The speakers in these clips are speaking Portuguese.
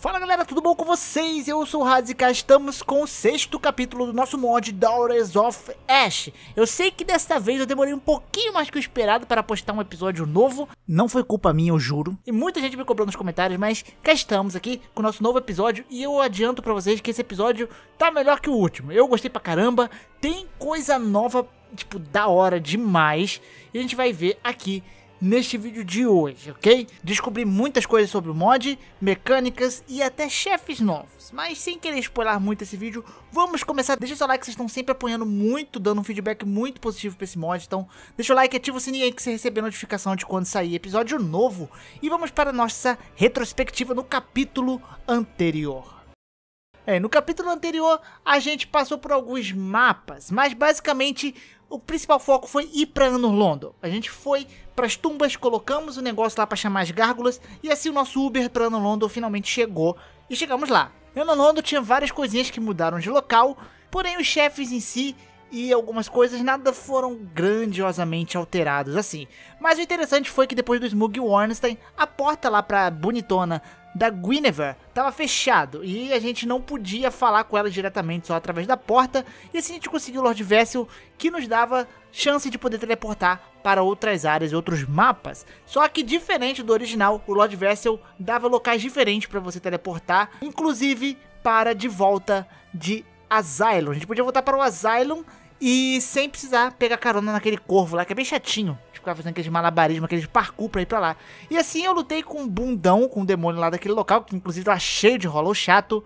Fala galera, tudo bom com vocês? Eu sou o Radzica, estamos com o sexto capítulo do nosso mod Daughters of Ash. Eu sei que desta vez eu demorei um pouquinho mais que o esperado para postar um episódio novo. Não foi culpa minha, eu juro. E muita gente me cobrou nos comentários, mas cá estamos aqui com o nosso novo episódio. E eu adianto para vocês que esse episódio tá melhor que o último. Eu gostei pra caramba, tem coisa nova, tipo, da hora demais. E a gente vai ver aqui neste vídeo de hoje, ok? Descobri muitas coisas sobre o mod, mecânicas e até chefes novos. Mas sem querer spoiler muito esse vídeo, vamos começar. Deixa o seu like, vocês estão sempre apoiando muito, dando um feedback muito positivo pra esse mod. Então deixa o like, ativa o sininho aí que você receber notificação de quando sair episódio novo. E vamos para a nossa retrospectiva no capítulo anterior. É, no capítulo anterior a gente passou por alguns mapas, mas basicamente o principal foco foi ir para Anor Londo. A gente foi para as tumbas, colocamos o negócio lá para chamar as gárgulas e assim o nosso Uber para Anor Londo finalmente chegou e chegamos lá. Anor Londo tinha várias coisinhas que mudaram de local, porém os chefes em si e algumas coisas nada foram grandiosamente alterados assim. Mas o interessante foi que depois do Smug Warnstein, a porta lá pra bonitona da Guinevere estava fechado e a gente não podia falar com ela diretamente só através da porta. E assim a gente conseguiu o Lord Vessel, que nos dava chance de poder teleportar para outras áreas e outros mapas. Só que diferente do original, o Lord Vessel dava locais diferentes para você teleportar, inclusive para de volta de Asylum. A gente podia voltar para o Asylum e sem precisar pegar carona naquele corvo lá, que é bem chatinho. De tipo, fazendo aqueles malabarismos, aqueles parkour pra ir pra lá. E assim eu lutei com um bundão, com um demônio lá daquele local, que inclusive tava cheio de rolou chato.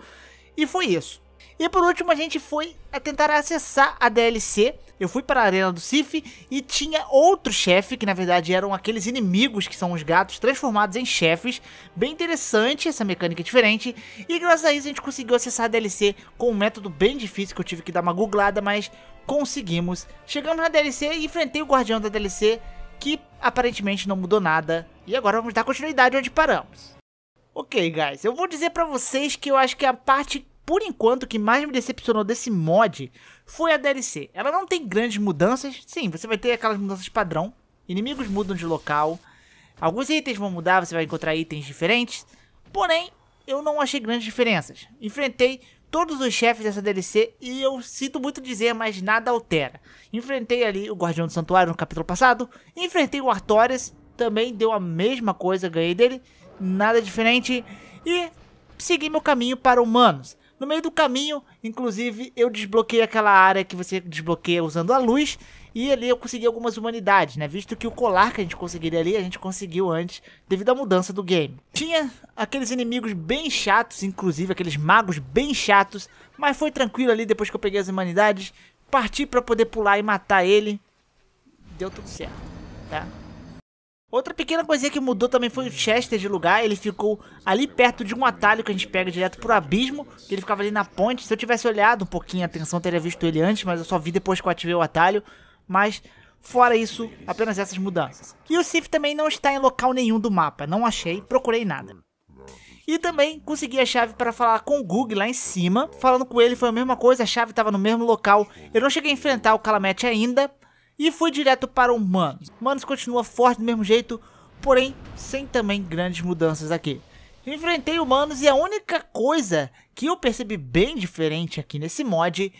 E foi isso. E por último, a gente foi a tentar acessar a DLC. Eu fui para a arena do Sif e tinha outro chefe, que na verdade eram aqueles inimigos que são os gatos transformados em chefes. Bem interessante essa mecânica é diferente. E graças a isso a gente conseguiu acessar a DLC com um método bem difícil que eu tive que dar uma googlada, mas conseguimos. Chegamos na DLC e enfrentei o guardião da DLC, que aparentemente não mudou nada. E agora vamos dar continuidade onde paramos. Ok, guys, eu vou dizer pra vocês que eu acho que a parte, por enquanto, que mais me decepcionou desse mod foi a DLC. Ela não tem grandes mudanças, sim, você vai ter aquelas mudanças padrão. Inimigos mudam de local, alguns itens vão mudar, você vai encontrar itens diferentes. Porém, eu não achei grandes diferenças. Enfrentei todos os chefes dessa DLC e eu sinto muito dizer, mas nada altera. Enfrentei ali o Guardião do Santuário no capítulo passado, enfrentei o Artorias, também deu a mesma coisa, ganhei dele, nada diferente, e segui meu caminho para humanos. No meio do caminho, inclusive, eu desbloqueei aquela área que você desbloqueia usando a luz, e ali eu consegui algumas humanidades, né? Visto que o colar que a gente conseguiria ali, a gente conseguiu antes, devido à mudança do game. Tinha aqueles inimigos bem chatos, inclusive aqueles magos bem chatos, mas foi tranquilo ali depois que eu peguei as humanidades. Parti para poder pular e matar ele. Deu tudo certo, tá? Outra pequena coisinha que mudou também foi o Chester de lugar, ele ficou ali perto de um atalho que a gente pega direto pro abismo, ele ficava ali na ponte, se eu tivesse olhado um pouquinho a atenção, teria visto ele antes, mas eu só vi depois que eu ativei o atalho, mas fora isso, apenas essas mudanças. E o Sif também não está em local nenhum do mapa, não achei, procurei nada. E também consegui a chave para falar com o Gug lá em cima, falando com ele foi a mesma coisa, a chave estava no mesmo local, eu não cheguei a enfrentar o Calamete ainda, e fui direto para o Manos. Manos continua forte do mesmo jeito, porém sem também grandes mudanças aqui. Enfrentei o Manos e a única coisa que eu percebi bem diferente aqui nesse mod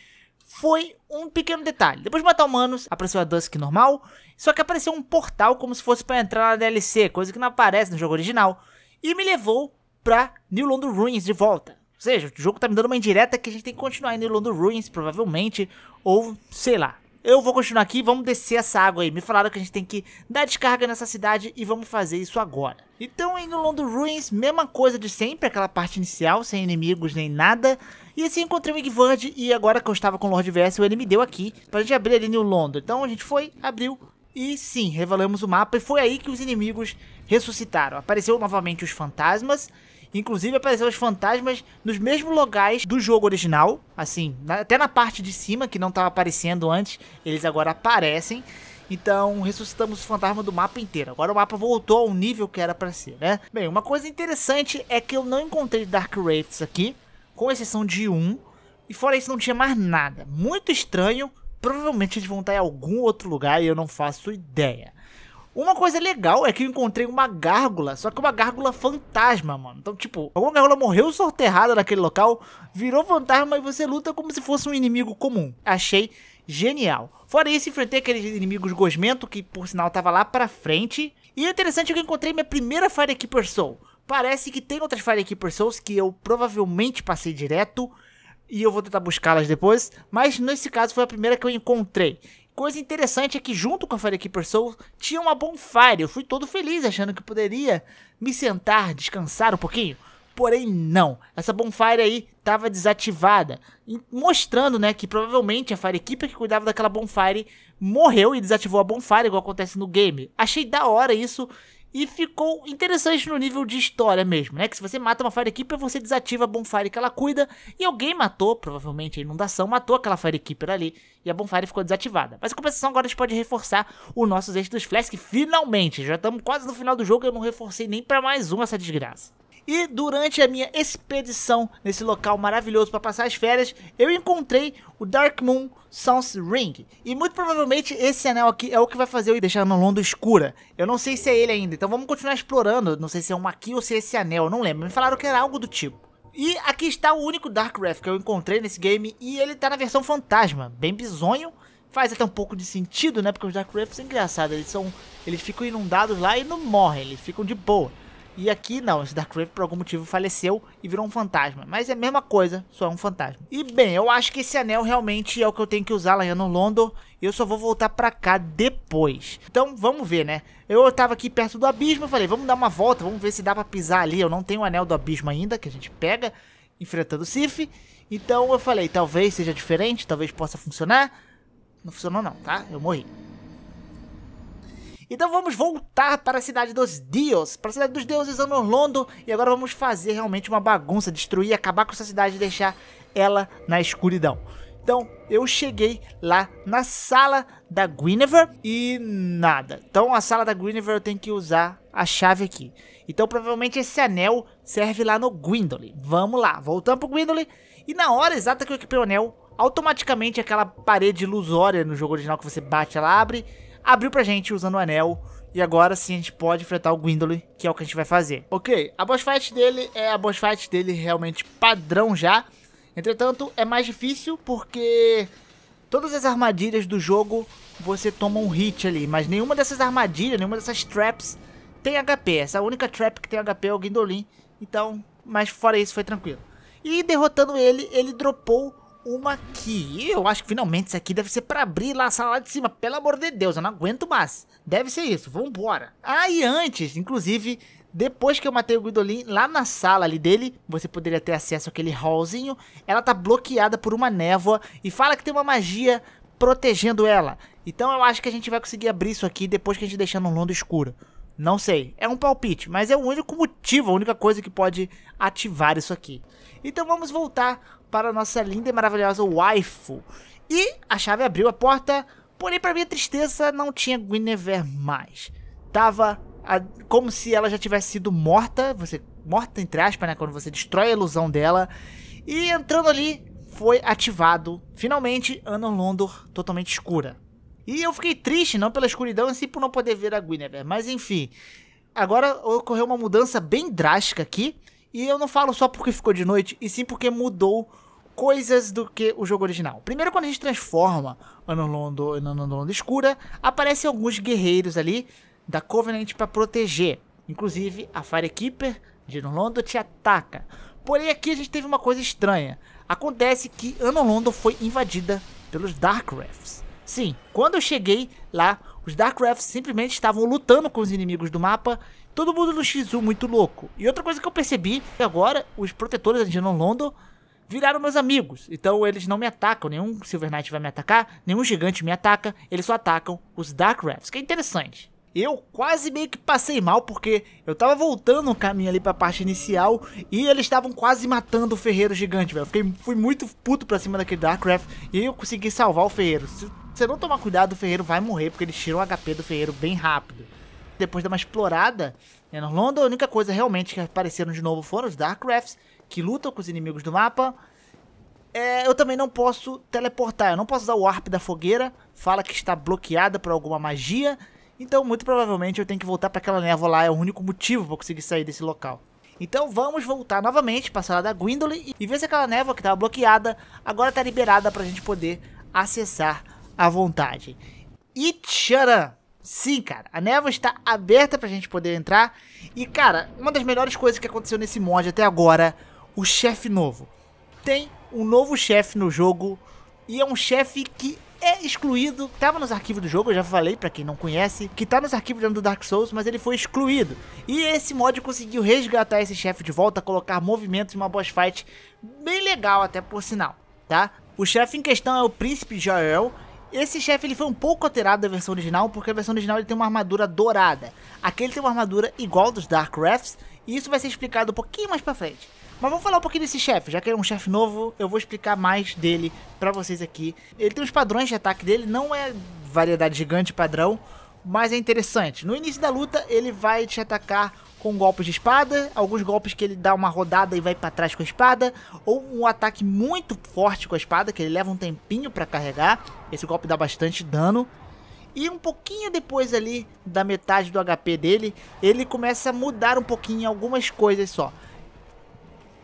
foi um pequeno detalhe. Depois de matar humanos, apareceu a Dusk normal, só que apareceu um portal como se fosse para entrar na DLC, coisa que não aparece no jogo original, e me levou pra New London Ruins de volta. Ou seja, o jogo tá me dando uma indireta que a gente tem que continuar em New London Ruins, provavelmente, ou sei lá eu vou continuar aqui, vamos descer essa água aí. Me falaram que a gente tem que dar descarga nessa cidade e vamos fazer isso agora. Então, no Londo Ruins, mesma coisa de sempre, aquela parte inicial, sem inimigos nem nada. E assim encontrei o Igvard e agora que eu estava com o Lord Vessel, ele me deu aqui pra gente abrir ali no Londo. Então a gente foi, abriu e sim, revelamos o mapa e foi aí que os inimigos ressuscitaram. Apareceu novamente os fantasmas Inclusive apareceram os fantasmas nos mesmos locais do jogo original, assim, na, até na parte de cima que não estava aparecendo antes, eles agora aparecem. Então, ressuscitamos o fantasma do mapa inteiro. Agora o mapa voltou ao nível que era para ser, né? Bem, uma coisa interessante é que eu não encontrei Dark Wraiths aqui, com exceção de um. E fora isso, não tinha mais nada. Muito estranho. Provavelmente eles vão estar em algum outro lugar e eu não faço ideia. Uma coisa legal é que eu encontrei uma gárgula, só que uma gárgula fantasma, mano. Então, tipo, alguma gárgula morreu sorterrada naquele local, virou fantasma e você luta como se fosse um inimigo comum. Achei genial. Fora isso, enfrentei aqueles inimigos gosmento, que por sinal tava lá pra frente. E o interessante é que eu encontrei minha primeira Firekeeper Soul. Parece que tem outras Firekeeper Souls que eu provavelmente passei direto, e eu vou tentar buscá-las depois, mas nesse caso foi a primeira que eu encontrei. Coisa interessante é que junto com a Firekeeper Soul tinha uma bonfire. Eu fui todo feliz achando que poderia me sentar, descansar um pouquinho. Porém, não. Essa bonfire aí estava desativada. Mostrando, né, que provavelmente a Firekeeper que cuidava daquela bonfire morreu e desativou a bonfire, igual acontece no game. Achei da hora isso e ficou interessante no nível de história mesmo, né? Que se você mata uma Fire Keeper, você desativa a Bonfire que ela cuida. E alguém matou, provavelmente a inundação, matou aquela Fire Keeper ali. E a Bonfire ficou desativada. Mas em compensação, agora a gente pode reforçar os nossos eixos dos Flask. Finalmente, já estamos quase no final do jogo. Eu não reforcei nem para mais um essa desgraça. E durante a minha expedição nesse local maravilhoso para passar as férias, eu encontrei o Dark Moon Sun's Ring. E muito provavelmente esse anel aqui é o que vai fazer eu deixar a Londo escura. Eu não sei se é ele ainda, então vamos continuar explorando. Não sei se é um aqui ou se é esse anel, não lembro. Me falaram que era algo do tipo. E aqui está o único Dark Wrath que eu encontrei nesse game e ele está na versão fantasma, bem bizonho. Faz até um pouco de sentido, né? Porque os Dark Wraiths são engraçados, eles, são, eles ficam inundados lá e não morrem, eles ficam de boa. E aqui não, esse Darkrai por algum motivo faleceu e virou um fantasma. Mas é a mesma coisa, só é um fantasma. E bem, eu acho que esse anel realmente é o que eu tenho que usar lá em London. E eu só vou voltar pra cá depois. Então vamos ver, né? Eu tava aqui perto do abismo, eu falei, vamos dar uma volta, vamos ver se dá pra pisar ali. Eu não tenho o anel do abismo ainda, que a gente pega enfrentando o Sif. Então eu falei, talvez seja diferente, talvez possa funcionar. Não funcionou não, tá? Eu morri. Então vamos voltar para a cidade dos deuses, para a cidade dos deuses ano Orlando, e agora vamos fazer realmente uma bagunça, destruir, acabar com essa cidade e deixar ela na escuridão. Então eu cheguei lá na sala da Guinevere e nada. Então a sala da Guinevere eu tenho que usar a chave aqui. Então provavelmente esse anel serve lá no Gwendolyn. Vamos lá, voltamos pro Gwendolyn. E na hora exata que eu equipei o anel, automaticamente aquela parede ilusória no jogo original que você bate, ela abre abriu pra gente usando o anel. E agora sim a gente pode enfrentar o Gwindolin, que é o que a gente vai fazer. Ok, a boss fight dele é a boss fight dele realmente padrão já. Entretanto, é mais difícil porque todas as armadilhas do jogo você toma um hit ali. Mas nenhuma dessas armadilhas, nenhuma dessas traps tem HP. Essa única trap que tem HP é o Guindolin. Então, mas fora isso foi tranquilo. E derrotando ele, ele dropou uma aqui. Eu acho que finalmente isso aqui deve ser pra abrir lá a sala lá de cima. Pelo amor de Deus, eu não aguento mais. Deve ser isso, vambora. Ah, e antes, inclusive, depois que eu matei o Guidolin, lá na sala ali dele, você poderia ter acesso àquele hallzinho. Ela tá bloqueada por uma névoa e fala que tem uma magia protegendo ela. Então eu acho que a gente vai conseguir abrir isso aqui depois que a gente deixar no londo escuro. Não sei, é um palpite, mas é o único motivo, a única coisa que pode ativar isso aqui. Então vamos voltar para nossa linda e maravilhosa waifu. E a chave abriu a porta, porém para minha tristeza não tinha Guinevere mais. Tava a, como se ela já tivesse sido morta, você morta entre aspas, né, quando você destrói a ilusão dela. E entrando ali foi ativado finalmente Anna Londor totalmente escura. E eu fiquei triste não pela escuridão em por não poder ver a Guinevere, mas enfim. Agora ocorreu uma mudança bem drástica aqui, e eu não falo só porque ficou de noite, e sim porque mudou coisas do que o jogo original. Primeiro, quando a gente transforma Anolondo em Anolondo Escura, aparecem alguns guerreiros ali da Covenant para proteger. Inclusive, a Firekeeper de Anolondo te ataca. Porém, aqui a gente teve uma coisa estranha. Acontece que Anolondo foi invadida pelos Darkrafts. Sim, quando eu cheguei lá, os Darkrafts simplesmente estavam lutando com os inimigos do mapa, todo mundo no X1 muito louco. E outra coisa que eu percebi, agora os protetores de Anolondo viraram meus amigos. Então eles não me atacam, nenhum Silver Knight vai me atacar, nenhum gigante me ataca, eles só atacam os Dark Rafts, que é interessante. Eu quase meio que passei mal porque eu tava voltando o caminho ali pra parte inicial e eles estavam quase matando o ferreiro gigante, velho. Fiquei fui muito puto pra cima daquele Darkraft e aí eu consegui salvar o ferreiro. Se você não tomar cuidado, o ferreiro vai morrer porque eles tiram o HP do ferreiro bem rápido. Depois de uma explorada, em né, no a única coisa realmente que apareceram de novo foram os Darkrafts que lutam com os inimigos do mapa. É, eu também não posso teleportar, eu não posso usar o Warp da fogueira. Fala que está bloqueada por alguma magia. Então, muito provavelmente, eu tenho que voltar para aquela névoa lá. É o único motivo para conseguir sair desse local. Então vamos voltar novamente para a sala da Gwendolyn e ver se aquela névoa que estava bloqueada agora está liberada para a gente poder acessar à vontade. E tcharam! Sim, cara, a névoa está aberta para a gente poder entrar. E, cara, uma das melhores coisas que aconteceu nesse mod até agora o chefe novo. Tem um novo chefe no jogo e é um chefe que é excluído, Tava nos arquivos do jogo, eu já falei para quem não conhece, que tá nos arquivos dentro do Dark Souls, mas ele foi excluído. E esse mod conseguiu resgatar esse chefe de volta, colocar movimentos e uma boss fight bem legal até por sinal, tá? O chefe em questão é o Príncipe Joel. Esse chefe ele foi um pouco alterado da versão original, porque a versão original ele tem uma armadura dourada. Aqui ele tem uma armadura igual dos Dark Wraiths, e isso vai ser explicado um pouquinho mais pra frente. Mas vamos falar um pouquinho desse chefe, já que ele é um chefe novo, eu vou explicar mais dele pra vocês aqui. Ele tem os padrões de ataque dele, não é variedade gigante padrão, mas é interessante. No início da luta, ele vai te atacar com golpes de espada, alguns golpes que ele dá uma rodada e vai para trás com a espada, ou um ataque muito forte com a espada, que ele leva um tempinho para carregar, esse golpe dá bastante dano. E um pouquinho depois ali da metade do HP dele, ele começa a mudar um pouquinho algumas coisas só.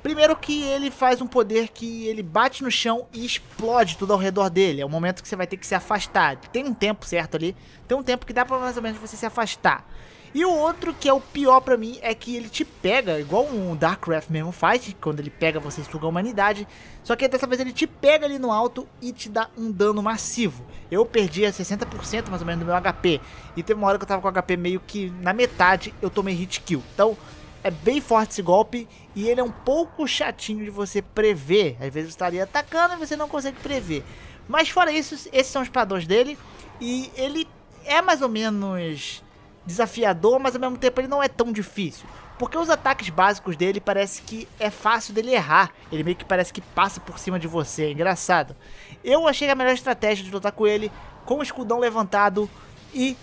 Primeiro que ele faz um poder que ele bate no chão e explode tudo ao redor dele. É um momento que você vai ter que se afastar. Tem um tempo certo ali. Tem um tempo que dá pra mais ou menos você se afastar. E o outro que é o pior para mim é que ele te pega, igual um Darkraft mesmo faz, quando ele pega você suga a humanidade. Só que dessa vez ele te pega ali no alto e te dá um dano massivo. Eu perdi 60% mais ou menos do meu HP. E teve uma hora que eu tava com o HP meio que na metade, eu tomei hit kill. Então é bem forte esse golpe e ele é um pouco chatinho de você prever. Às vezes você estaria tá atacando e você não consegue prever. Mas fora isso, esses são os padrões dele. E ele é mais ou menos desafiador, mas ao mesmo tempo ele não é tão difícil. Porque os ataques básicos dele parece que é fácil dele errar. Ele meio que parece que passa por cima de você, é engraçado. Eu achei a melhor estratégia de lutar com ele, com o escudão levantado e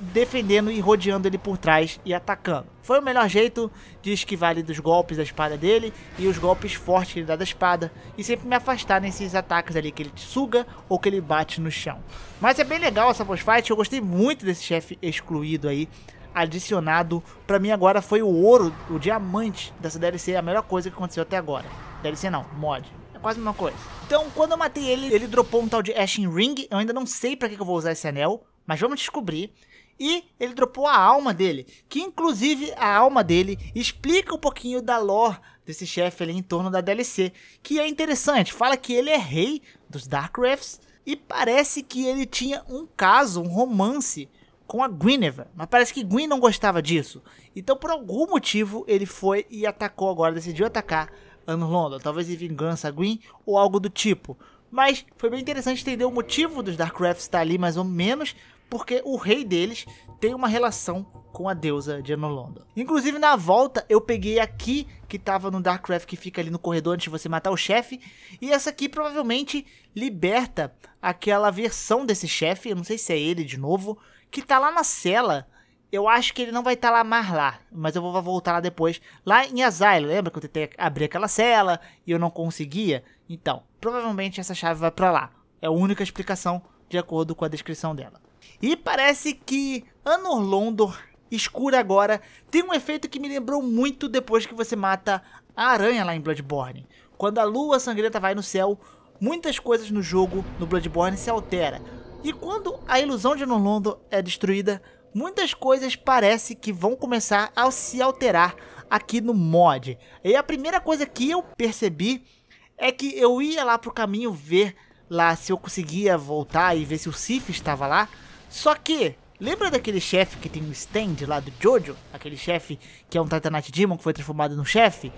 defendendo e rodeando ele por trás e atacando. Foi o melhor jeito de esquivar ali dos golpes da espada dele e os golpes fortes que ele dá da espada e sempre me afastar nesses ataques ali que ele suga ou que ele bate no chão. Mas é bem legal essa boss fight, eu gostei muito desse chefe excluído aí, adicionado. Para mim agora foi o ouro, o diamante dessa DLC, a melhor coisa que aconteceu até agora. DLC não, mod é quase a mesma coisa. Então, quando eu matei ele, ele dropou um tal de Ashen Ring. Eu ainda não sei pra que, que eu vou usar esse anel mas vamos descobrir. E ele dropou a alma dele, que inclusive a alma dele explica um pouquinho da lore desse chefe ali em torno da DLC, que é interessante, fala que ele é rei dos Darkrafts e parece que ele tinha um caso, um romance com a Guinevere, mas parece que Gwyn não gostava disso. Então por algum motivo ele foi e atacou agora, decidiu atacar Anor Londo, talvez em vingança a Gwyn ou algo do tipo. Mas foi bem interessante entender o motivo dos Darkrafts estar ali mais ou menos, porque o rei deles tem uma relação com a deusa de Anolondo. Inclusive, na volta, eu peguei aqui, que tava no Darkraft que fica ali no corredor antes de você matar o chefe, e essa aqui provavelmente liberta aquela versão desse chefe, eu não sei se é ele de novo, que tá lá na cela, eu acho que ele não vai estar tá lá mais lá, mas eu vou voltar lá depois. Lá em Asylum, lembra que eu tentei abrir aquela cela e eu não conseguia? Então, provavelmente essa chave vai para lá. É a única explicação de acordo com a descrição dela. E parece que Anor Londor escura agora tem um efeito que me lembrou muito depois que você mata a aranha lá em Bloodborne. Quando a lua sangrenta vai no céu, muitas coisas no jogo no Bloodborne se altera. E quando a ilusão de Anor Londor é destruída, muitas coisas parece que vão começar a se alterar aqui no mod. E a primeira coisa que eu percebi é que eu ia lá pro caminho ver lá se eu conseguia voltar e ver se o Sif estava lá. Só que, lembra daquele chefe que tem um stand lá do Jojo? Aquele chefe que é um Titanite Demon que foi transformado no chefe?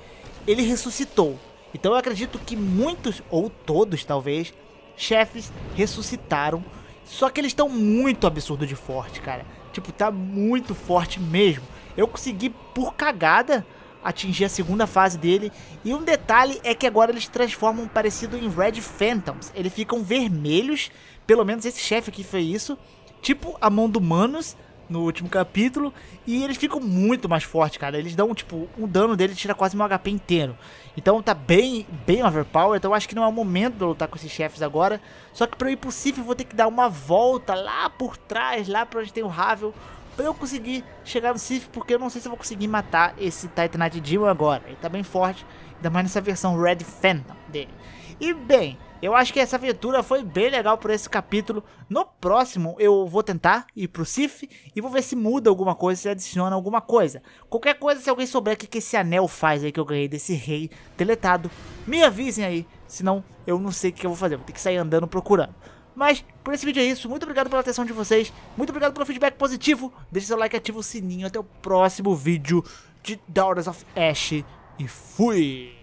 Ele ressuscitou. Então eu acredito que muitos, ou todos talvez, chefes ressuscitaram. Só que eles estão muito absurdo de forte, cara. Tipo, tá muito forte mesmo. Eu consegui, por cagada, atingir a segunda fase dele. E um detalhe é que agora eles transformam parecido em Red Phantoms. Eles ficam vermelhos, pelo menos esse chefe aqui foi isso tipo a mão do Manos no último capítulo. E eles ficam muito mais fortes, cara. Eles dão, tipo, um dano dele tira quase meu HP inteiro. Então tá bem, bem overpower. Então acho que não é o momento de eu lutar com esses chefes agora. Só que pra eu ir possível, eu vou ter que dar uma volta lá por trás, lá pra onde tem o Ravel. Pra eu conseguir chegar no Sif, porque eu não sei se eu vou conseguir matar esse Titanite Demon agora. Ele tá bem forte, ainda mais nessa versão Red Phantom dele. E bem, eu acho que essa aventura foi bem legal por esse capítulo. No próximo eu vou tentar ir pro Sif e vou ver se muda alguma coisa, se adiciona alguma coisa. Qualquer coisa, se alguém souber o que, que esse anel faz aí que eu ganhei desse rei deletado, me avisem aí, senão eu não sei o que eu vou fazer, vou ter que sair andando procurando. Mas, por esse vídeo é isso, muito obrigado pela atenção de vocês, muito obrigado pelo feedback positivo, deixe seu like, ative o sininho, até o próximo vídeo de Daughters of Ash e fui!